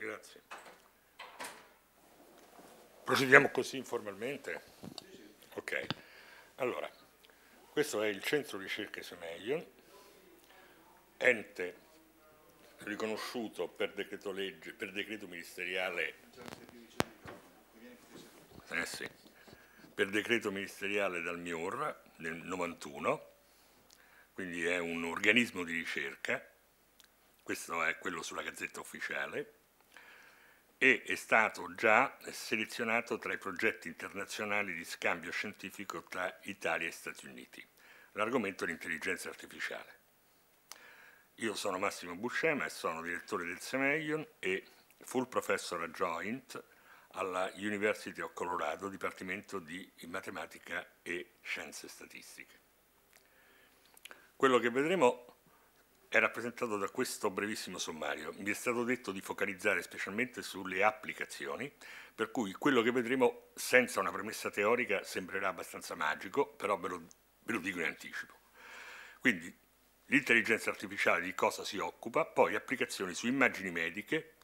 Grazie. Procediamo così informalmente? Ok. Allora, questo è il Centro Ricerche Semeion, ente riconosciuto per decreto, legge, per decreto ministeriale eh sì, per decreto ministeriale dal MIUR nel 91, quindi è un organismo di ricerca, questo è quello sulla gazzetta ufficiale, e è stato già selezionato tra i progetti internazionali di scambio scientifico tra Italia e Stati Uniti. L'argomento è l'intelligenza artificiale. Io sono Massimo Buscema e sono direttore del Semeion e full professor adjoint alla University of Colorado, Dipartimento di Matematica e Scienze Statistiche. Quello che vedremo è rappresentato da questo brevissimo sommario. Mi è stato detto di focalizzare specialmente sulle applicazioni, per cui quello che vedremo senza una premessa teorica sembrerà abbastanza magico, però ve lo, ve lo dico in anticipo. Quindi l'intelligenza artificiale di cosa si occupa, poi applicazioni su immagini mediche,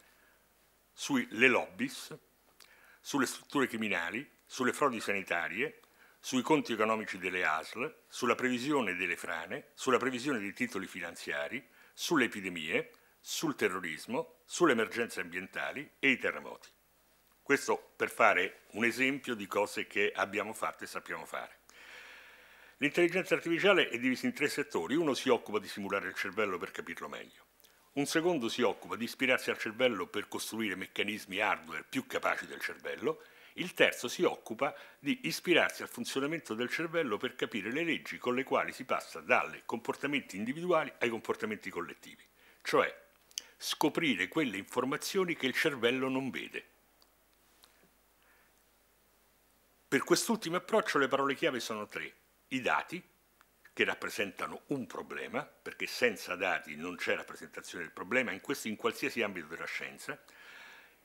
sulle lobbies, sulle strutture criminali, sulle frodi sanitarie, sui conti economici delle ASL, sulla previsione delle frane, sulla previsione dei titoli finanziari, sulle epidemie, sul terrorismo, sulle emergenze ambientali e i terremoti. Questo per fare un esempio di cose che abbiamo fatto e sappiamo fare. L'intelligenza artificiale è divisa in tre settori. Uno si occupa di simulare il cervello per capirlo meglio. Un secondo si occupa di ispirarsi al cervello per costruire meccanismi hardware più capaci del cervello. Il terzo si occupa di ispirarsi al funzionamento del cervello per capire le leggi con le quali si passa dalle comportamenti individuali ai comportamenti collettivi, cioè scoprire quelle informazioni che il cervello non vede. Per quest'ultimo approccio le parole chiave sono tre, i dati, che rappresentano un problema, perché senza dati non c'è rappresentazione del problema, in, questo, in qualsiasi ambito della scienza,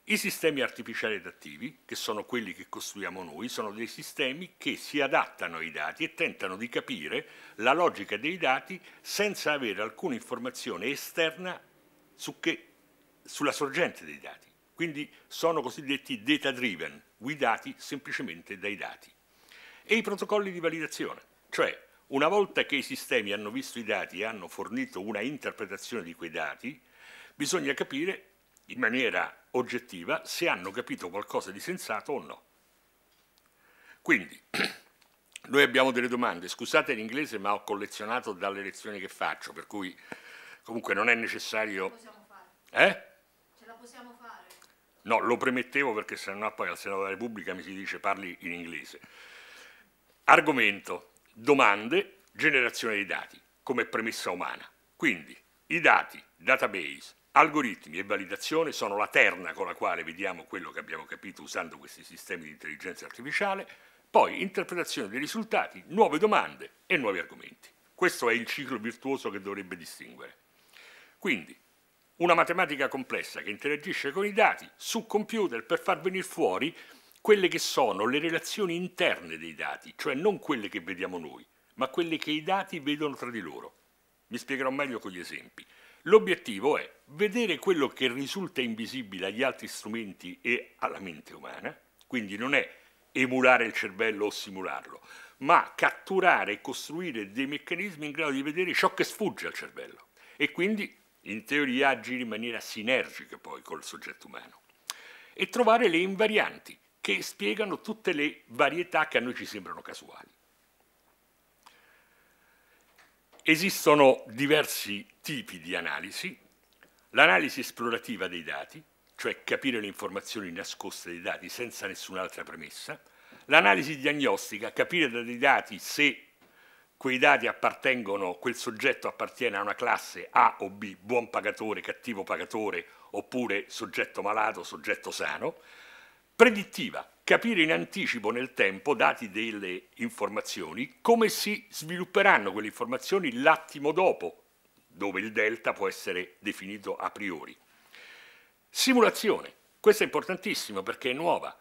i sistemi artificiali adattivi, che sono quelli che costruiamo noi, sono dei sistemi che si adattano ai dati e tentano di capire la logica dei dati senza avere alcuna informazione esterna su che, sulla sorgente dei dati. Quindi sono cosiddetti data driven, guidati semplicemente dai dati. E i protocolli di validazione, cioè una volta che i sistemi hanno visto i dati e hanno fornito una interpretazione di quei dati, bisogna capire in maniera oggettiva se hanno capito qualcosa di sensato o no. Quindi, noi abbiamo delle domande, scusate l'inglese ma ho collezionato dalle lezioni che faccio, per cui comunque non è necessario... Ce la possiamo fare? Eh? Ce la possiamo fare? No, lo premettevo perché sennò poi al Senato della Repubblica mi si dice parli in inglese. Argomento domande, generazione di dati come premessa umana. Quindi i dati, database, algoritmi e validazione sono la terna con la quale vediamo quello che abbiamo capito usando questi sistemi di intelligenza artificiale, poi interpretazione dei risultati, nuove domande e nuovi argomenti. Questo è il ciclo virtuoso che dovrebbe distinguere. Quindi, una matematica complessa che interagisce con i dati su computer per far venire fuori quelle che sono le relazioni interne dei dati, cioè non quelle che vediamo noi, ma quelle che i dati vedono tra di loro. Mi spiegherò meglio con gli esempi. L'obiettivo è vedere quello che risulta invisibile agli altri strumenti e alla mente umana, quindi non è emulare il cervello o simularlo, ma catturare e costruire dei meccanismi in grado di vedere ciò che sfugge al cervello e quindi in teoria agire in maniera sinergica poi col soggetto umano e trovare le invarianti, che spiegano tutte le varietà che a noi ci sembrano casuali. Esistono diversi tipi di analisi, l'analisi esplorativa dei dati, cioè capire le informazioni nascoste dei dati senza nessun'altra premessa, l'analisi diagnostica, capire dai dati se quei dati appartengono, quel soggetto appartiene a una classe A o B, buon pagatore, cattivo pagatore, oppure soggetto malato, soggetto sano, Predittiva, capire in anticipo nel tempo, dati delle informazioni, come si svilupperanno quelle informazioni l'attimo dopo, dove il delta può essere definito a priori. Simulazione, questa è importantissima perché è nuova.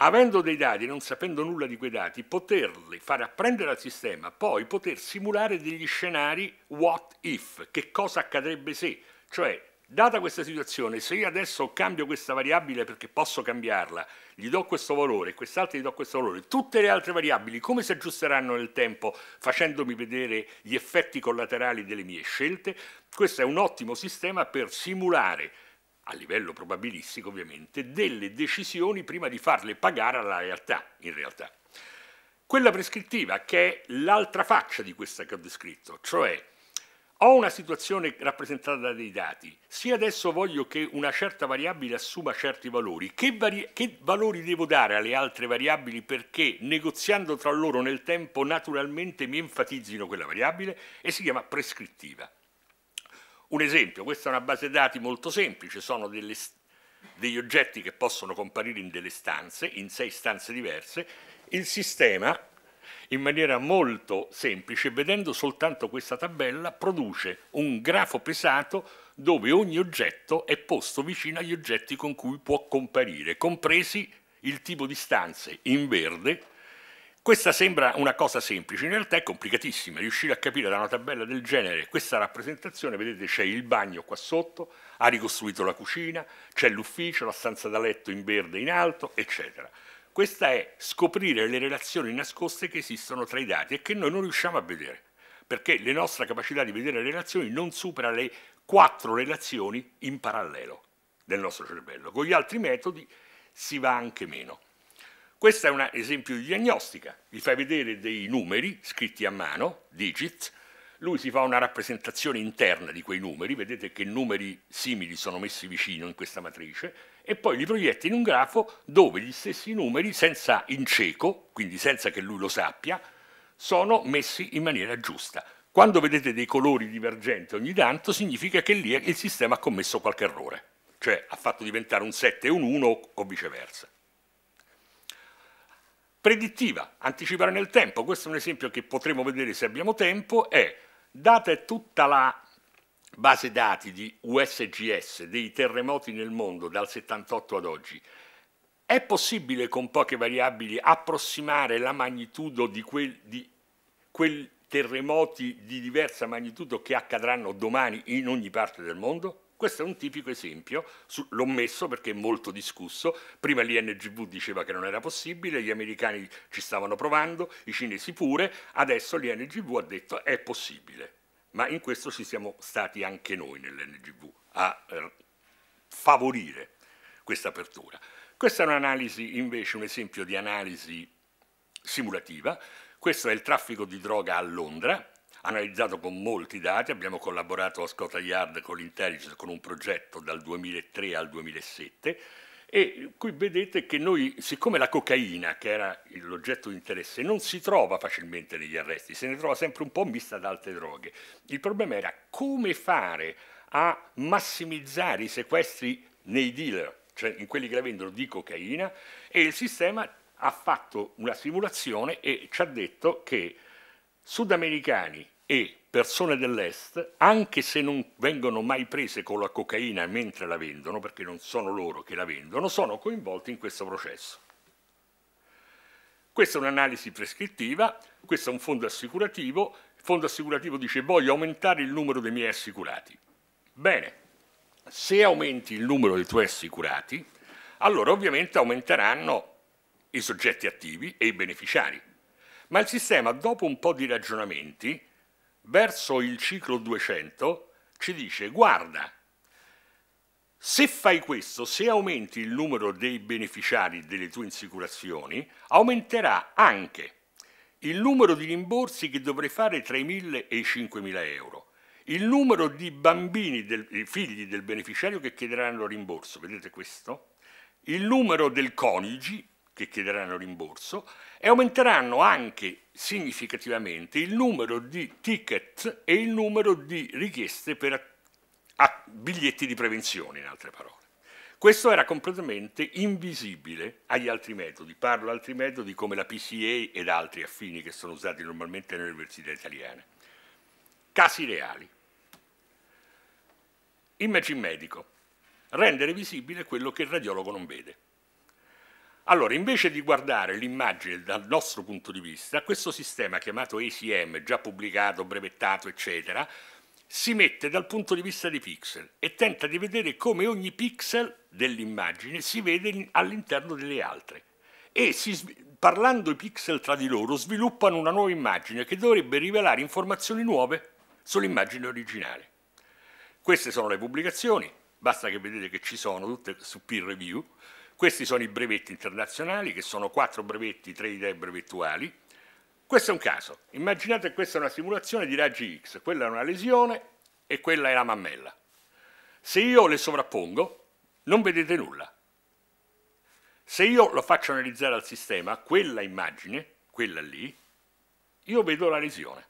Avendo dei dati e non sapendo nulla di quei dati, poterli fare apprendere al sistema, poi poter simulare degli scenari what if, che cosa accadrebbe se, cioè Data questa situazione, se io adesso cambio questa variabile perché posso cambiarla, gli do questo valore, quest'altra gli do questo valore, tutte le altre variabili come si aggiusteranno nel tempo facendomi vedere gli effetti collaterali delle mie scelte? Questo è un ottimo sistema per simulare, a livello probabilistico ovviamente, delle decisioni prima di farle pagare alla realtà, in realtà. Quella prescrittiva che è l'altra faccia di questa che ho descritto, cioè ho una situazione rappresentata da dei dati. Se adesso voglio che una certa variabile assuma certi valori, che, vari- che valori devo dare alle altre variabili perché negoziando tra loro nel tempo naturalmente mi enfatizzino quella variabile? E si chiama prescrittiva. Un esempio, questa è una base dati molto semplice, sono delle, degli oggetti che possono comparire in delle stanze, in sei stanze diverse, il sistema in maniera molto semplice, vedendo soltanto questa tabella, produce un grafo pesato dove ogni oggetto è posto vicino agli oggetti con cui può comparire, compresi il tipo di stanze in verde. Questa sembra una cosa semplice, in realtà è complicatissima. Riuscire a capire da una tabella del genere questa rappresentazione, vedete c'è il bagno qua sotto, ha ricostruito la cucina, c'è l'ufficio, la stanza da letto in verde in alto, eccetera. Questa è scoprire le relazioni nascoste che esistono tra i dati e che noi non riusciamo a vedere, perché la nostra capacità di vedere le relazioni non supera le quattro relazioni in parallelo del nostro cervello. Con gli altri metodi si va anche meno. Questo è un esempio di diagnostica, gli fai vedere dei numeri scritti a mano, digit, lui si fa una rappresentazione interna di quei numeri, vedete che numeri simili sono messi vicino in questa matrice, e poi li proietta in un grafo dove gli stessi numeri, senza in cieco, quindi senza che lui lo sappia, sono messi in maniera giusta. Quando vedete dei colori divergenti ogni tanto, significa che lì il sistema ha commesso qualche errore, cioè ha fatto diventare un 7 e un 1 o viceversa. Predittiva, anticipare nel tempo, questo è un esempio che potremo vedere se abbiamo tempo, è data tutta la base dati di USGS dei terremoti nel mondo dal 78 ad oggi, è possibile con poche variabili approssimare la magnitudo di, quel, di quei terremoti di diversa magnitudo che accadranno domani in ogni parte del mondo? Questo è un tipico esempio, l'ho messo perché è molto discusso, prima l'INGV diceva che non era possibile, gli americani ci stavano provando, i cinesi pure, adesso l'INGV ha detto è possibile ma in questo ci siamo stati anche noi nell'NGV a eh, favorire questa apertura. Questa è un'analisi, invece, un esempio di analisi simulativa. Questo è il traffico di droga a Londra, analizzato con molti dati, abbiamo collaborato a Scotland Yard con l'Intelligence con un progetto dal 2003 al 2007, e qui vedete che noi, siccome la cocaina, che era l'oggetto di interesse, non si trova facilmente negli arresti, se ne trova sempre un po' mista ad altre droghe, il problema era come fare a massimizzare i sequestri nei dealer, cioè in quelli che la vendono di cocaina, e il sistema ha fatto una simulazione e ci ha detto che sudamericani e persone dell'Est, anche se non vengono mai prese con la cocaina mentre la vendono, perché non sono loro che la vendono, sono coinvolti in questo processo. Questa è un'analisi prescrittiva, questo è un fondo assicurativo, il fondo assicurativo dice voglio aumentare il numero dei miei assicurati. Bene, se aumenti il numero dei tuoi assicurati, allora ovviamente aumenteranno i soggetti attivi e i beneficiari. Ma il sistema, dopo un po' di ragionamenti, verso il ciclo 200, ci dice guarda, se fai questo, se aumenti il numero dei beneficiari delle tue insicurazioni, aumenterà anche il numero di rimborsi che dovrai fare tra i 1.000 e i 5.000 euro, il numero di bambini, del, figli del beneficiario che chiederanno rimborso, vedete questo? Il numero del coniugi che chiederanno rimborso e aumenteranno anche significativamente il numero di ticket e il numero di richieste per biglietti di prevenzione, in altre parole. Questo era completamente invisibile agli altri metodi, parlo di altri metodi come la PCA ed altri affini che sono usati normalmente nelle università italiane. Casi reali. Imagine medico, rendere visibile quello che il radiologo non vede. Allora, invece di guardare l'immagine dal nostro punto di vista, questo sistema chiamato ACM, già pubblicato, brevettato, eccetera, si mette dal punto di vista dei pixel e tenta di vedere come ogni pixel dell'immagine si vede all'interno delle altre. E si, parlando i pixel tra di loro sviluppano una nuova immagine che dovrebbe rivelare informazioni nuove sull'immagine originale. Queste sono le pubblicazioni, basta che vedete che ci sono tutte su peer review. Questi sono i brevetti internazionali, che sono quattro brevetti, tre idee brevettuali. Questo è un caso. Immaginate che questa è una simulazione di raggi X, quella è una lesione e quella è la mammella. Se io le sovrappongo, non vedete nulla. Se io lo faccio analizzare al sistema, quella immagine, quella lì, io vedo la lesione.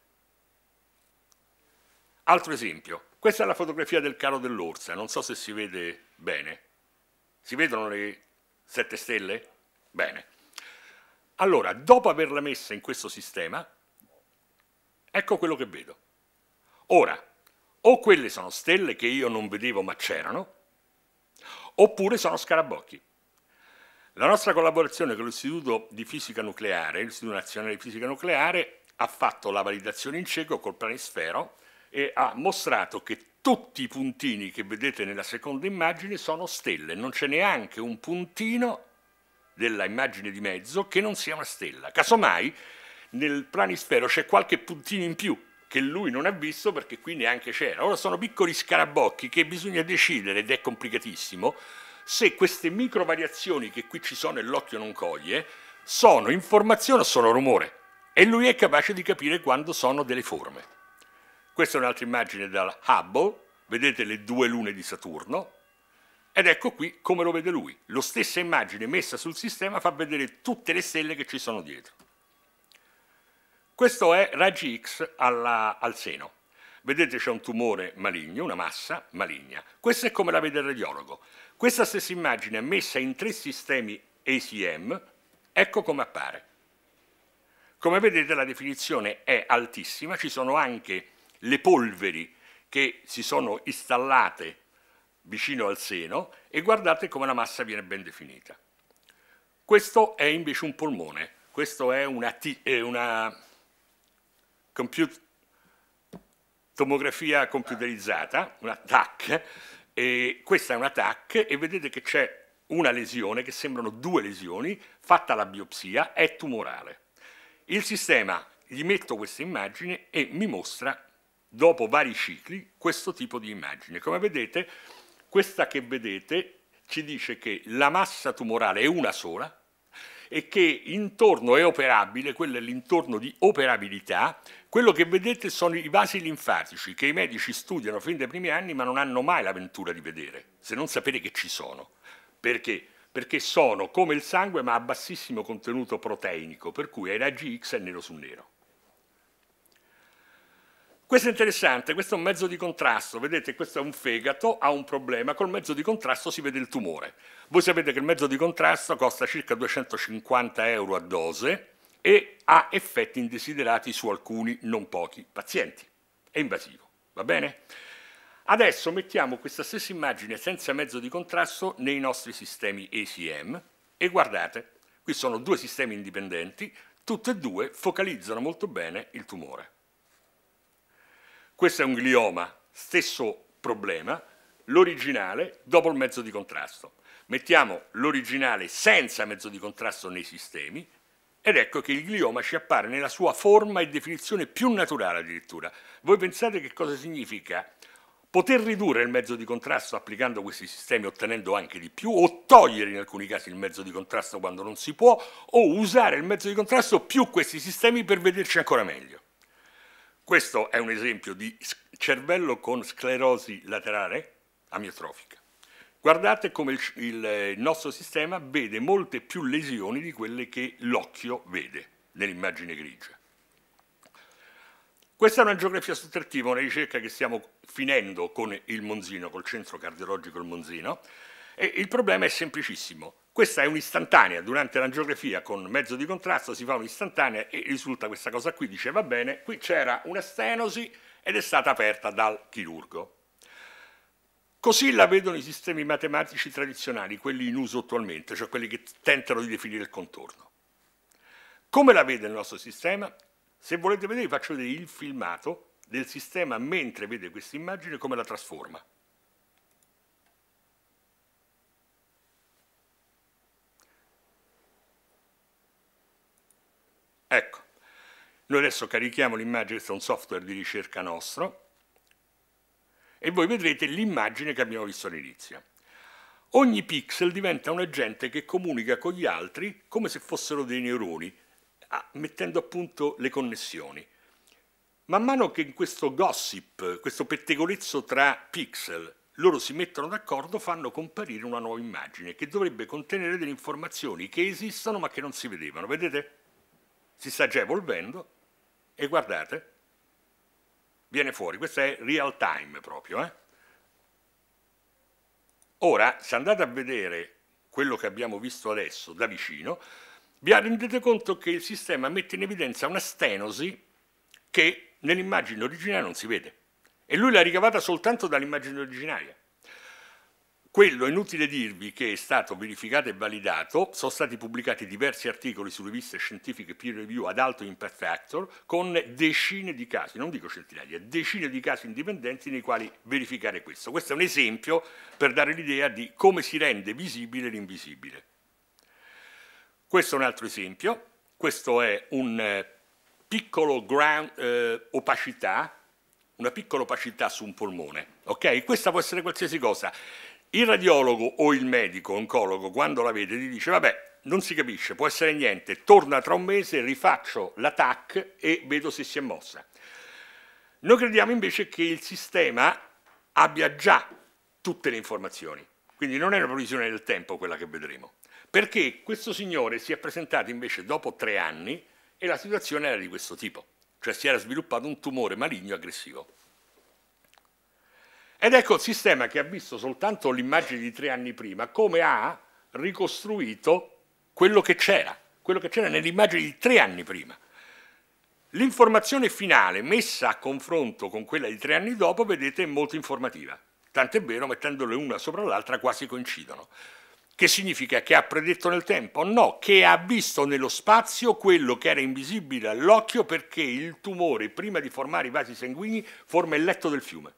Altro esempio, questa è la fotografia del caro dell'Orsa, non so se si vede bene. Si vedono le 7 stelle? Bene. Allora, dopo averla messa in questo sistema, ecco quello che vedo. Ora, o quelle sono stelle che io non vedevo ma c'erano, oppure sono scarabocchi. La nostra collaborazione con l'Istituto di Fisica Nucleare, l'Istituto Nazionale di Fisica Nucleare, ha fatto la validazione in cieco col planisfero e ha mostrato che tutti i puntini che vedete nella seconda immagine sono stelle, non c'è neanche un puntino della immagine di mezzo che non sia una stella. Casomai nel planisfero c'è qualche puntino in più che lui non ha visto perché qui neanche c'era. Ora sono piccoli scarabocchi che bisogna decidere, ed è complicatissimo, se queste micro variazioni che qui ci sono e l'occhio non coglie sono informazione o sono rumore. E lui è capace di capire quando sono delle forme. Questa è un'altra immagine dal Hubble, vedete le due lune di Saturno, ed ecco qui come lo vede lui. La stessa immagine messa sul sistema fa vedere tutte le stelle che ci sono dietro. Questo è raggi X alla, al seno. Vedete c'è un tumore maligno, una massa maligna. Questo è come la vede il radiologo. Questa stessa immagine messa in tre sistemi ACM, ecco come appare. Come vedete la definizione è altissima, ci sono anche le polveri che si sono installate vicino al seno e guardate come la massa viene ben definita. Questo è invece un polmone, questo è una, t- una comput- tomografia computerizzata, una TAC, e questa è una TAC e vedete che c'è una lesione, che sembrano due lesioni, fatta la biopsia, è tumorale. Il sistema gli metto questa immagine e mi mostra dopo vari cicli questo tipo di immagine. Come vedete, questa che vedete ci dice che la massa tumorale è una sola e che intorno è operabile, quello è l'intorno di operabilità, quello che vedete sono i vasi linfatici che i medici studiano fin dai primi anni ma non hanno mai la ventura di vedere, se non sapere che ci sono. Perché? Perché sono come il sangue ma a bassissimo contenuto proteinico, per cui ai raggi X è nero su nero. Questo è interessante, questo è un mezzo di contrasto, vedete questo è un fegato, ha un problema, col mezzo di contrasto si vede il tumore. Voi sapete che il mezzo di contrasto costa circa 250 euro a dose e ha effetti indesiderati su alcuni, non pochi, pazienti. È invasivo, va bene? Adesso mettiamo questa stessa immagine senza mezzo di contrasto nei nostri sistemi ACM e guardate, qui sono due sistemi indipendenti, tutti e due focalizzano molto bene il tumore. Questo è un glioma, stesso problema, l'originale dopo il mezzo di contrasto. Mettiamo l'originale senza mezzo di contrasto nei sistemi ed ecco che il glioma ci appare nella sua forma e definizione più naturale addirittura. Voi pensate che cosa significa poter ridurre il mezzo di contrasto applicando questi sistemi ottenendo anche di più o togliere in alcuni casi il mezzo di contrasto quando non si può o usare il mezzo di contrasto più questi sistemi per vederci ancora meglio. Questo è un esempio di cervello con sclerosi laterale amiotrofica. Guardate come il, nostro sistema vede molte più lesioni di quelle che l'occhio vede nell'immagine grigia. Questa è una geografia sottertiva, una ricerca che stiamo finendo con il Monzino, col centro cardiologico del Monzino, e il problema è semplicissimo. Questa è un'istantanea, durante l'angiografia con mezzo di contrasto si fa un'istantanea e risulta questa cosa qui, dice va bene, qui c'era una stenosi ed è stata aperta dal chirurgo. Così la vedono i sistemi matematici tradizionali, quelli in uso attualmente, cioè quelli che tentano di definire il contorno. Come la vede il nostro sistema? Se volete vedere vi faccio vedere il filmato del sistema mentre vede questa immagine come la trasforma. Ecco, noi adesso carichiamo l'immagine, questo è un software di ricerca nostro, e voi vedrete l'immagine che abbiamo visto all'inizio. Ogni pixel diventa un agente che comunica con gli altri come se fossero dei neuroni, mettendo a punto le connessioni. Man mano che in questo gossip, questo pettegolezzo tra pixel, loro si mettono d'accordo, fanno comparire una nuova immagine che dovrebbe contenere delle informazioni che esistono ma che non si vedevano. Vedete? si sta già evolvendo e guardate, viene fuori, questo è real time proprio. Eh? Ora, se andate a vedere quello che abbiamo visto adesso da vicino, vi rendete conto che il sistema mette in evidenza una stenosi che nell'immagine originaria non si vede e lui l'ha ricavata soltanto dall'immagine originaria. Quello è inutile dirvi che è stato verificato e validato, sono stati pubblicati diversi articoli su riviste scientifiche peer review ad alto impact factor con decine di casi, non dico centinaia, decine di casi indipendenti nei quali verificare questo. Questo è un esempio per dare l'idea di come si rende visibile l'invisibile. Questo è un altro esempio, questo è un eh, piccolo ground, eh, opacità, una piccola opacità su un polmone, ok? Questa può essere qualsiasi cosa. Il radiologo o il medico oncologo, quando la vede, gli dice: Vabbè, non si capisce, può essere niente, torna tra un mese, rifaccio la TAC e vedo se si è mossa. Noi crediamo invece che il sistema abbia già tutte le informazioni, quindi non è una previsione del tempo quella che vedremo, perché questo signore si è presentato invece dopo tre anni e la situazione era di questo tipo, cioè si era sviluppato un tumore maligno aggressivo. Ed ecco il sistema che ha visto soltanto l'immagine di tre anni prima, come ha ricostruito quello che c'era, quello che c'era nell'immagine di tre anni prima. L'informazione finale messa a confronto con quella di tre anni dopo, vedete, è molto informativa. Tant'è vero, mettendole una sopra l'altra quasi coincidono. Che significa che ha predetto nel tempo? No, che ha visto nello spazio quello che era invisibile all'occhio perché il tumore, prima di formare i vasi sanguigni, forma il letto del fiume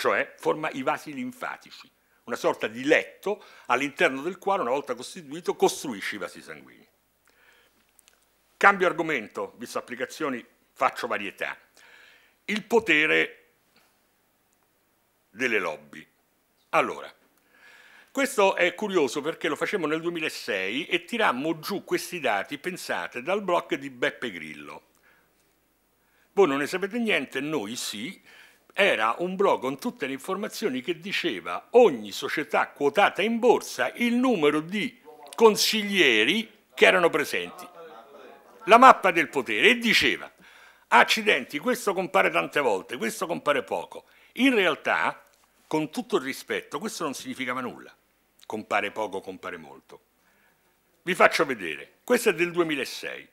cioè forma i vasi linfatici, una sorta di letto all'interno del quale, una volta costituito, costruisce i vasi sanguigni. Cambio argomento, visto applicazioni, faccio varietà. Il potere delle lobby. Allora, questo è curioso perché lo facemmo nel 2006 e tirammo giù questi dati, pensate, dal blog di Beppe Grillo. Voi non ne sapete niente, noi sì, era un blog con tutte le informazioni che diceva ogni società quotata in borsa il numero di consiglieri che erano presenti. La mappa del potere e diceva accidenti, questo compare tante volte, questo compare poco. In realtà, con tutto il rispetto, questo non significava nulla. Compare poco, compare molto. Vi faccio vedere. Questo è del 2006.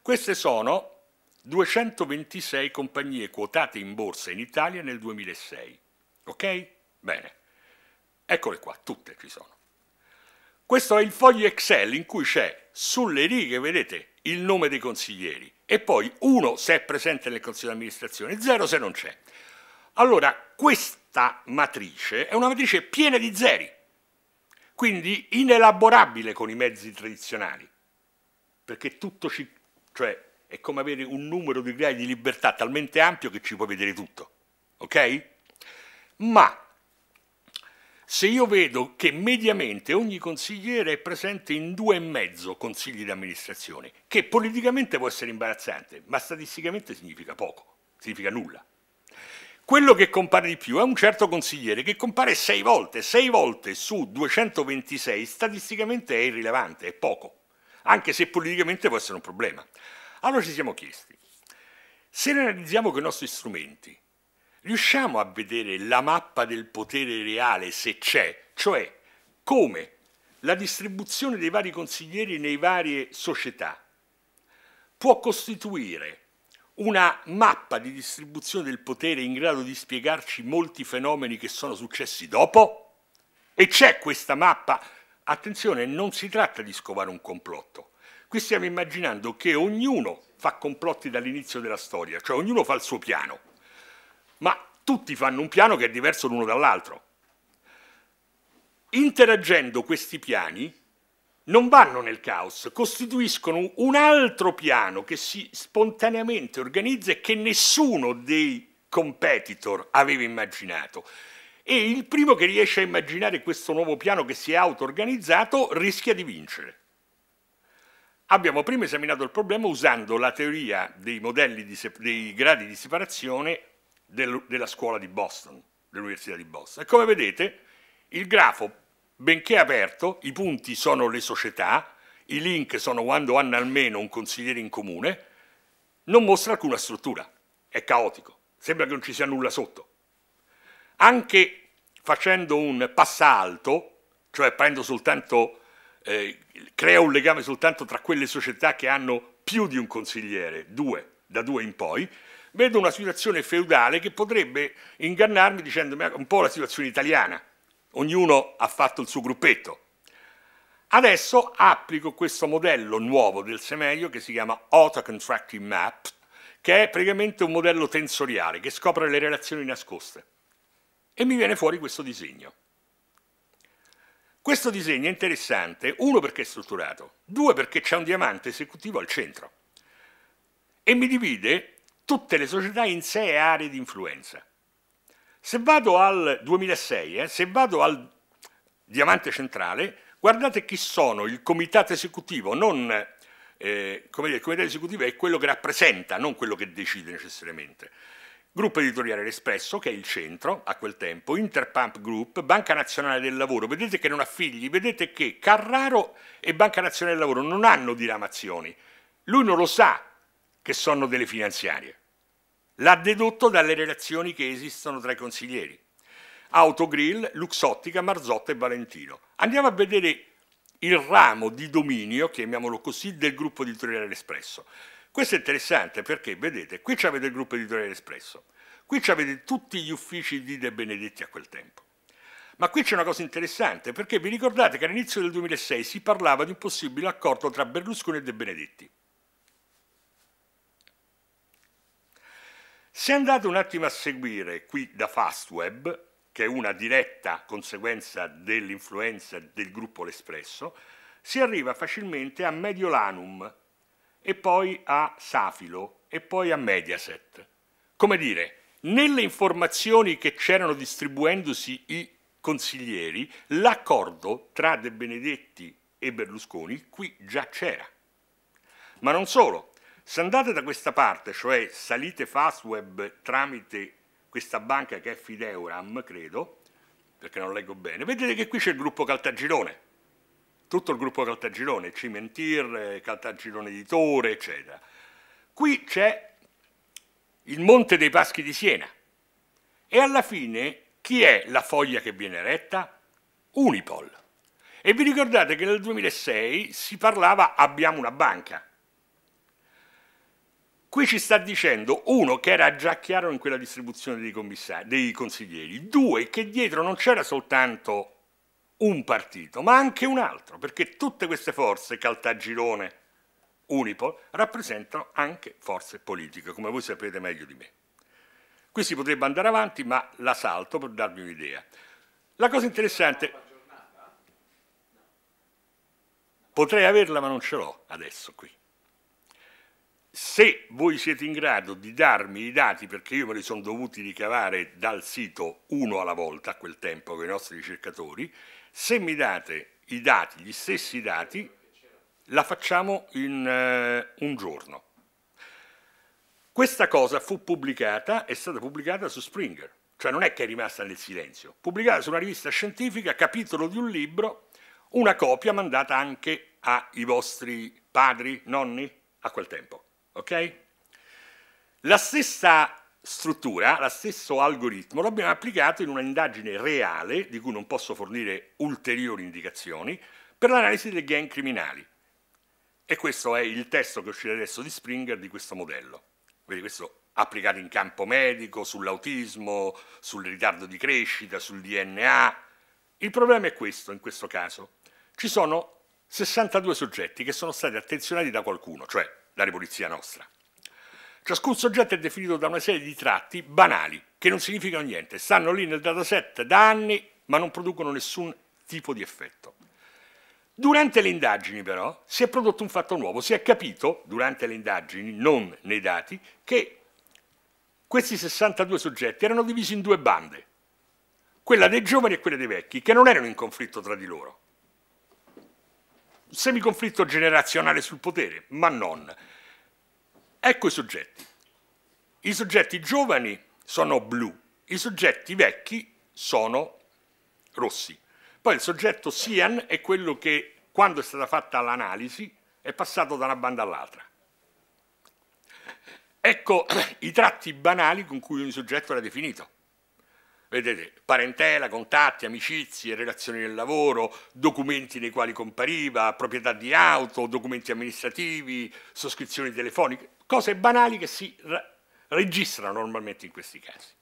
Queste sono 226 compagnie quotate in borsa in Italia nel 2006. Ok? Bene. Eccole qua, tutte ci sono. Questo è il foglio Excel in cui c'è sulle righe, vedete, il nome dei consiglieri e poi uno se è presente nel consiglio di amministrazione, zero se non c'è. Allora, questa matrice è una matrice piena di zeri, quindi inelaborabile con i mezzi tradizionali, perché tutto ci, cioè è come avere un numero di gradi di libertà talmente ampio che ci puoi vedere tutto, ok? Ma se io vedo che mediamente ogni consigliere è presente in due e mezzo consigli di amministrazione, che politicamente può essere imbarazzante, ma statisticamente significa poco, significa nulla. Quello che compare di più è un certo consigliere che compare sei volte, sei volte su 226 statisticamente è irrilevante, è poco, anche se politicamente può essere un problema. Allora ci siamo chiesti, se analizziamo con i nostri strumenti, riusciamo a vedere la mappa del potere reale se c'è, cioè come la distribuzione dei vari consiglieri nei varie società può costituire una mappa di distribuzione del potere in grado di spiegarci molti fenomeni che sono successi dopo? E c'è questa mappa. Attenzione, non si tratta di scovare un complotto, Qui stiamo immaginando che ognuno fa complotti dall'inizio della storia, cioè ognuno fa il suo piano, ma tutti fanno un piano che è diverso l'uno dall'altro. Interagendo questi piani non vanno nel caos, costituiscono un altro piano che si spontaneamente organizza e che nessuno dei competitor aveva immaginato. E il primo che riesce a immaginare questo nuovo piano che si è auto-organizzato rischia di vincere. Abbiamo prima esaminato il problema usando la teoria dei modelli di, dei gradi di separazione del, della scuola di Boston, dell'Università di Boston. E come vedete, il grafo, benché aperto, i punti sono le società, i link sono quando hanno almeno un consigliere in comune, non mostra alcuna struttura, è caotico, sembra che non ci sia nulla sotto. Anche facendo un passalto, cioè prendo soltanto eh, crea un legame soltanto tra quelle società che hanno più di un consigliere, due, da due in poi, vedo una situazione feudale che potrebbe ingannarmi dicendomi un po' la situazione italiana, ognuno ha fatto il suo gruppetto. Adesso applico questo modello nuovo del semeglio che si chiama Auto Contracting Map, che è praticamente un modello tensoriale che scopre le relazioni nascoste. E mi viene fuori questo disegno. Questo disegno è interessante, uno perché è strutturato, due perché c'è un diamante esecutivo al centro e mi divide tutte le società in sei aree di influenza. Se vado al 2006, eh, se vado al diamante centrale, guardate chi sono il comitato esecutivo, non eh, come dire, il comitato esecutivo è quello che rappresenta, non quello che decide necessariamente. Gruppo editoriale L'Espresso, che è il centro a quel tempo, Interpump Group, Banca Nazionale del Lavoro, vedete che non ha figli, vedete che Carraro e Banca Nazionale del Lavoro non hanno diramazioni. Lui non lo sa che sono delle finanziarie. L'ha dedotto dalle relazioni che esistono tra i consiglieri. Autogrill, Luxottica, Marzotta e Valentino. Andiamo a vedere il ramo di dominio, chiamiamolo così, del gruppo editoriale L'Espresso. Questo è interessante perché, vedete, qui avete il gruppo editoriale Espresso, qui avete tutti gli uffici di De Benedetti a quel tempo. Ma qui c'è una cosa interessante, perché vi ricordate che all'inizio del 2006 si parlava di un possibile accordo tra Berlusconi e De Benedetti. Se andate un attimo a seguire qui da Fastweb, che è una diretta conseguenza dell'influenza del gruppo L'Espresso, si arriva facilmente a Mediolanum, e poi a Safilo e poi a Mediaset. Come dire, nelle informazioni che c'erano distribuendosi i consiglieri, l'accordo tra De Benedetti e Berlusconi qui già c'era. Ma non solo, se andate da questa parte, cioè salite Fastweb tramite questa banca che è Fideuram, credo, perché non leggo bene, vedete che qui c'è il gruppo Caltagirone, tutto il gruppo Caltagirone, Cimentir, Caltagirone Editore, eccetera. Qui c'è il Monte dei Paschi di Siena e alla fine chi è la foglia che viene retta? Unipol. E vi ricordate che nel 2006 si parlava abbiamo una banca. Qui ci sta dicendo, uno, che era già chiaro in quella distribuzione dei, dei consiglieri, due, che dietro non c'era soltanto un partito, ma anche un altro, perché tutte queste forze, Caltagirone, Unipol, rappresentano anche forze politiche, come voi sapete meglio di me. Qui si potrebbe andare avanti, ma la salto per darvi un'idea. La cosa interessante... Potrei averla, ma non ce l'ho adesso qui. Se voi siete in grado di darmi i dati, perché io me li sono dovuti ricavare dal sito uno alla volta a quel tempo con i nostri ricercatori, se mi date i dati, gli stessi dati, la facciamo in eh, un giorno. Questa cosa fu pubblicata, è stata pubblicata su Springer, cioè non è che è rimasta nel silenzio, pubblicata su una rivista scientifica, capitolo di un libro, una copia mandata anche ai vostri padri, nonni, a quel tempo. Okay? La stessa struttura, lo stesso algoritmo, lo abbiamo applicato in una indagine reale, di cui non posso fornire ulteriori indicazioni, per l'analisi dei gang criminali. E questo è il testo che uscirà adesso di Springer di questo modello. Vedi, questo applicato in campo medico, sull'autismo, sul ritardo di crescita, sul DNA. Il problema è questo in questo caso. Ci sono 62 soggetti che sono stati attenzionati da qualcuno, cioè dalla polizia nostra. Ciascun soggetto è definito da una serie di tratti banali, che non significano niente, stanno lì nel dataset da anni, ma non producono nessun tipo di effetto. Durante le indagini però si è prodotto un fatto nuovo, si è capito, durante le indagini, non nei dati, che questi 62 soggetti erano divisi in due bande, quella dei giovani e quella dei vecchi, che non erano in conflitto tra di loro. Un semiconflitto generazionale sul potere, ma non. Ecco i soggetti. I soggetti giovani sono blu, i soggetti vecchi sono rossi. Poi il soggetto Sian è quello che, quando è stata fatta l'analisi, è passato da una banda all'altra. Ecco i tratti banali con cui ogni soggetto era definito. Vedete, parentela, contatti, amicizie, relazioni del lavoro, documenti nei quali compariva, proprietà di auto, documenti amministrativi, sottoscrizioni telefoniche, cose banali che si registrano normalmente in questi casi.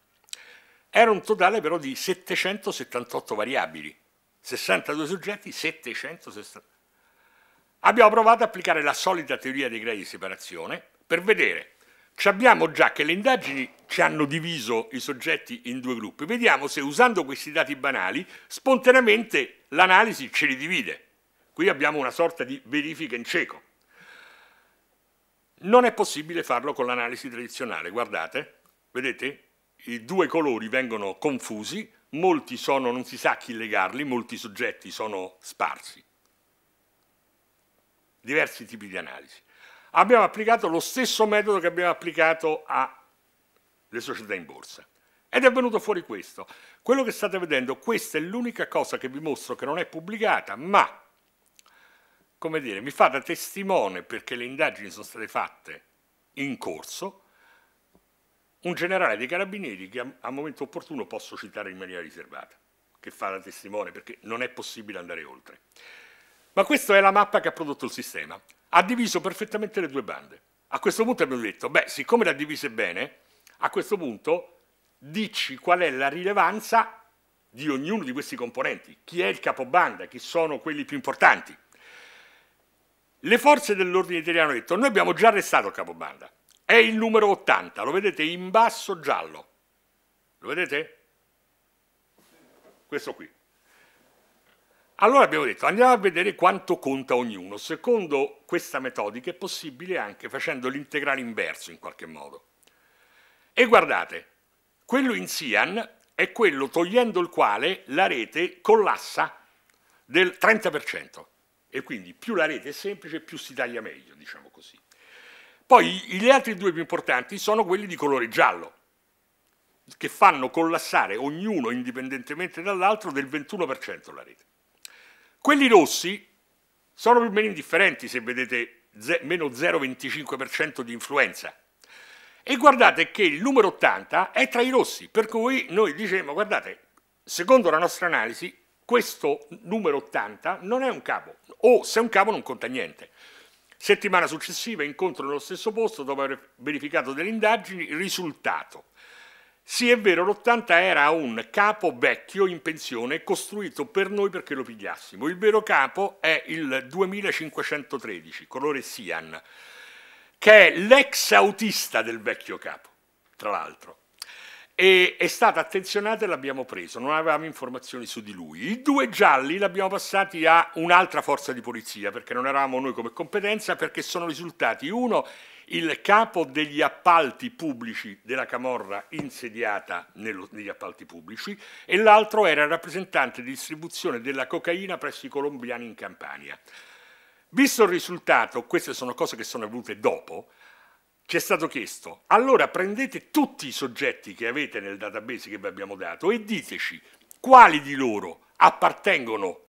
Era un totale però di 778 variabili, 62 soggetti, 760. Abbiamo provato ad applicare la solita teoria dei gradi di separazione per vedere Abbiamo già che le indagini ci hanno diviso i soggetti in due gruppi. Vediamo se usando questi dati banali spontaneamente l'analisi ce li divide. Qui abbiamo una sorta di verifica in cieco. Non è possibile farlo con l'analisi tradizionale, guardate, vedete? I due colori vengono confusi, molti sono, non si sa chi legarli, molti soggetti sono sparsi. Diversi tipi di analisi abbiamo applicato lo stesso metodo che abbiamo applicato alle società in borsa. Ed è venuto fuori questo. Quello che state vedendo, questa è l'unica cosa che vi mostro che non è pubblicata, ma, come dire, mi fa da testimone perché le indagini sono state fatte in corso, un generale dei carabinieri che a, momento opportuno posso citare in maniera riservata, che fa da testimone perché non è possibile andare oltre. Ma questa è la mappa che ha prodotto il sistema ha diviso perfettamente le due bande. A questo punto abbiamo detto, beh, siccome le ha divise bene, a questo punto dici qual è la rilevanza di ognuno di questi componenti, chi è il capobanda, chi sono quelli più importanti. Le forze dell'ordine italiano hanno detto, noi abbiamo già arrestato il capobanda, è il numero 80, lo vedete in basso giallo, lo vedete? Questo qui. Allora abbiamo detto andiamo a vedere quanto conta ognuno. Secondo questa metodica è possibile anche facendo l'integrale inverso in qualche modo. E guardate, quello in Sian è quello togliendo il quale la rete collassa del 30%. E quindi più la rete è semplice, più si taglia meglio, diciamo così. Poi gli altri due più importanti sono quelli di colore giallo, che fanno collassare ognuno indipendentemente dall'altro del 21% la rete. Quelli rossi sono più o meno indifferenti se vedete meno 0,25% di influenza. E guardate che il numero 80 è tra i rossi, per cui noi diciamo, guardate, secondo la nostra analisi, questo numero 80 non è un capo, o se è un capo non conta niente. Settimana successiva incontro nello stesso posto dopo aver verificato delle indagini, risultato. Sì, è vero, l'80 era un capo vecchio in pensione costruito per noi perché lo pigliassimo. Il vero capo è il 2513, colore Sian, che è l'ex autista del vecchio capo, tra l'altro. E è stato attenzionato e l'abbiamo preso, non avevamo informazioni su di lui. I due gialli li abbiamo passati a un'altra forza di polizia, perché non eravamo noi come competenza, perché sono risultati uno il capo degli appalti pubblici della Camorra insediata nello, negli appalti pubblici e l'altro era il rappresentante di distribuzione della cocaina presso i colombiani in Campania. Visto il risultato, queste sono cose che sono avvenute dopo, ci è stato chiesto, allora prendete tutti i soggetti che avete nel database che vi abbiamo dato e diteci quali di loro appartengono